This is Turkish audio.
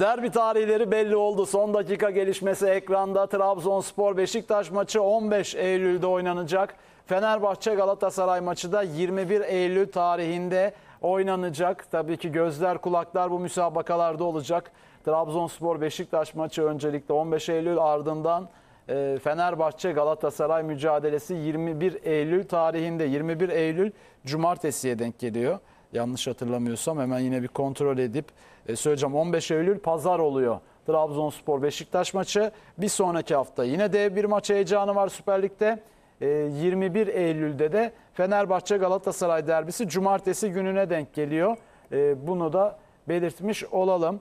Derbi tarihleri belli oldu. Son dakika gelişmesi ekranda. Trabzonspor Beşiktaş maçı 15 Eylül'de oynanacak. Fenerbahçe Galatasaray maçı da 21 Eylül tarihinde oynanacak. Tabii ki gözler kulaklar bu müsabakalarda olacak. Trabzonspor Beşiktaş maçı öncelikle 15 Eylül ardından e, Fenerbahçe Galatasaray mücadelesi 21 Eylül tarihinde 21 Eylül cumartesiye denk geliyor. Yanlış hatırlamıyorsam hemen yine bir kontrol edip e, söyleyeceğim 15 Eylül pazar oluyor. Trabzonspor Beşiktaş maçı. Bir sonraki hafta yine dev bir maç heyecanı var Süper Lig'de. E, 21 Eylül'de de Fenerbahçe Galatasaray derbisi cumartesi gününe denk geliyor. E, bunu da belirtmiş olalım.